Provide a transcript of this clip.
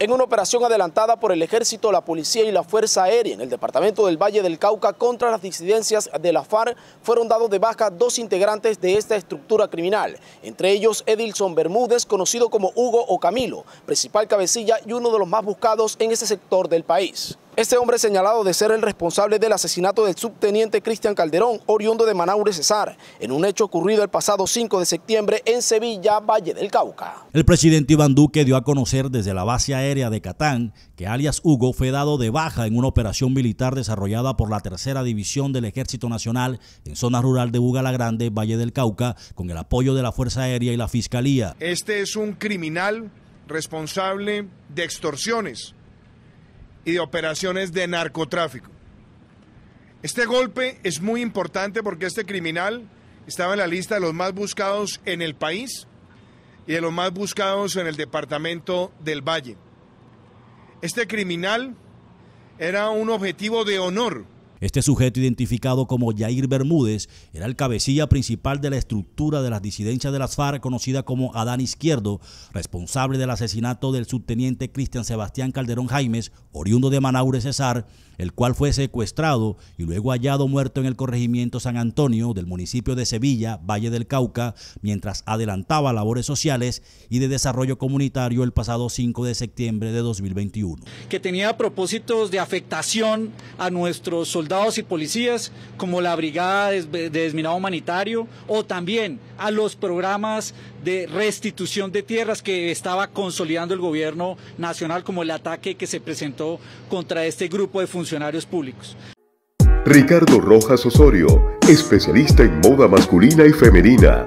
en una operación adelantada por el Ejército, la Policía y la Fuerza Aérea en el departamento del Valle del Cauca contra las disidencias de la FARC, fueron dados de baja dos integrantes de esta estructura criminal, entre ellos Edilson Bermúdez, conocido como Hugo o Camilo, principal cabecilla y uno de los más buscados en ese sector del país. Este hombre señalado de ser el responsable del asesinato del subteniente Cristian Calderón, oriundo de Manaure Cesar, en un hecho ocurrido el pasado 5 de septiembre en Sevilla, Valle del Cauca. El presidente Iván Duque dio a conocer desde la base aérea de Catán que alias Hugo fue dado de baja en una operación militar desarrollada por la Tercera División del Ejército Nacional en zona rural de la Grande, Valle del Cauca, con el apoyo de la Fuerza Aérea y la Fiscalía. Este es un criminal responsable de extorsiones y de operaciones de narcotráfico. Este golpe es muy importante porque este criminal estaba en la lista de los más buscados en el país y de los más buscados en el departamento del Valle. Este criminal era un objetivo de honor este sujeto, identificado como Jair Bermúdez, era el cabecilla principal de la estructura de las disidencias de las FARC, conocida como Adán Izquierdo, responsable del asesinato del subteniente Cristian Sebastián Calderón Jaimes, oriundo de Manaure Cesar, el cual fue secuestrado y luego hallado muerto en el corregimiento San Antonio del municipio de Sevilla, Valle del Cauca, mientras adelantaba labores sociales y de desarrollo comunitario el pasado 5 de septiembre de 2021. Que tenía propósitos de afectación a nuestros soldados soldados y policías, como la Brigada de Desminado Humanitario, o también a los programas de restitución de tierras que estaba consolidando el gobierno nacional, como el ataque que se presentó contra este grupo de funcionarios públicos. Ricardo Rojas Osorio, especialista en moda masculina y femenina